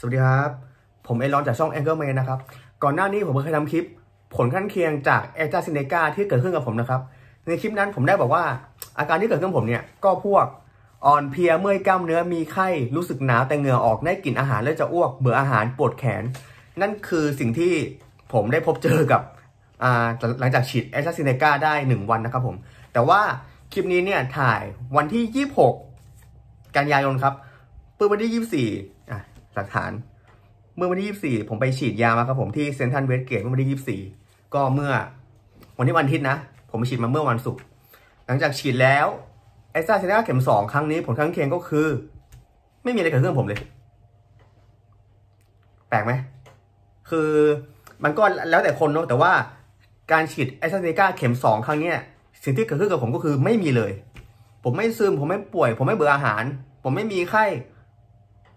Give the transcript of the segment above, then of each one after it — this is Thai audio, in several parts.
สวัสดีครับ ผมเอรอนจากช่อง a n g l e r m a n นะครับ ก่อนหน้านี้ผมเคยทำคลิป ผลข้างเคียงจากแอตาซินเนกาที่เกิดขึ้นกับผมนะครับ ในคลิปนั้นผมได้บอกว่าอาการที่เกิดขึ้นผมเนี่ย ก็พวกอ่อนเพลียเมื่อยกล้ามเนื้อมีไข้ รู้สึกหนาวแต่เหงื่อออกได้กลิ่นอาหาร แลวจะอ้วกเบื่ออาหารปวดแขน นั่นคือสิ่งที่ผมได้พบเจอกับหลังจากฉีดแอสตราซินเนกาได้ 1 วันนะครับผมแต่ว่าคลิปนี้เนี่ยถ่ายวันที่ 26กันยายนครับปื้วันที่24อ่ะหลักฐาน เมื่อวันที่ 24 ผมไปฉีดยามาครับผมที่เซนทันเวสเกตเมื่อวันที่24ก็เมื่อวันที่วันอาทิตย์นะ ผมไปฉีดมาเมื่อวันศุกร์ หลังจากฉีดแล้วไอซ่าเซนนกาเข็ม 2 ครั้งนี้ผลข้างเคียงก็คือ ไม่มีอะไรเกิดขึ้นผมเลย แปลกไหม คือมันก็แล้วแต่คนเนาะแต่ว่าการฉีดไอซ่าเซนนกาเข็ม 2 ครั้งเนี้ย สิ่งที่เกิดขึ้นกับผมก็คือไม่มีเลย ผมไม่ซึมผมไม่ป่วย ผมไม่เบื่ออาหาร ผมไม่มีไข้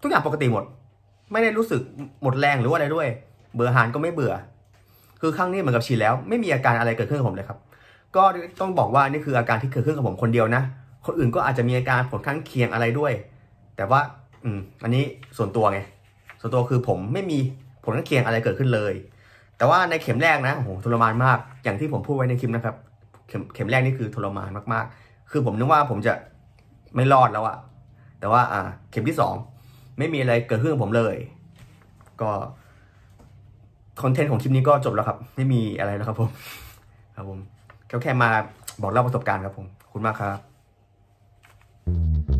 ทุกอย่างปกติหมดไม่ได้รู้สึกหมดแรงหรือว่าอะไรด้วย เบื่อหารก็ไม่เบื่อ คือครั้งนี้เหมือนกับฉีดแล้วไม่มีอาการอะไรเกิดขึ้นกับผมเลยครับ ก็ต้องบอกว่านี่คืออาการที่เกิดขึ้นกับผมคนเดียวนะ คนอื่นก็อาจจะมีอาการผลข้างเคียงอะไรด้วย แต่ว่า อืมอันนี้ส่วนตัวไงส่วนตัวคือผมไม่มีผลข้างเคียงอะไรเกิดขึ้นเลย แต่ว่าในเข็มแรกนะโอ้โหทรมานมากอย่างที่ผมพูดไว้ในคลิปนะครับ เข็มแรกนี่คือทรมานมากๆ คือผมนึกว่าผมจะไม่รอดแล้วอะแต่ว่าอ่าเข็มที่สองไม่มีอะไรเกิดขึ้นกับผมเลย ก็คอนเทนต์ของคลิปนี้ก็จบแล้วครับ ไม่มีอะไรแล้วครับผม ครับผมแค่แค่มาบอกเล่าประสบการณ์ครับผม ขอบคุณมากครับ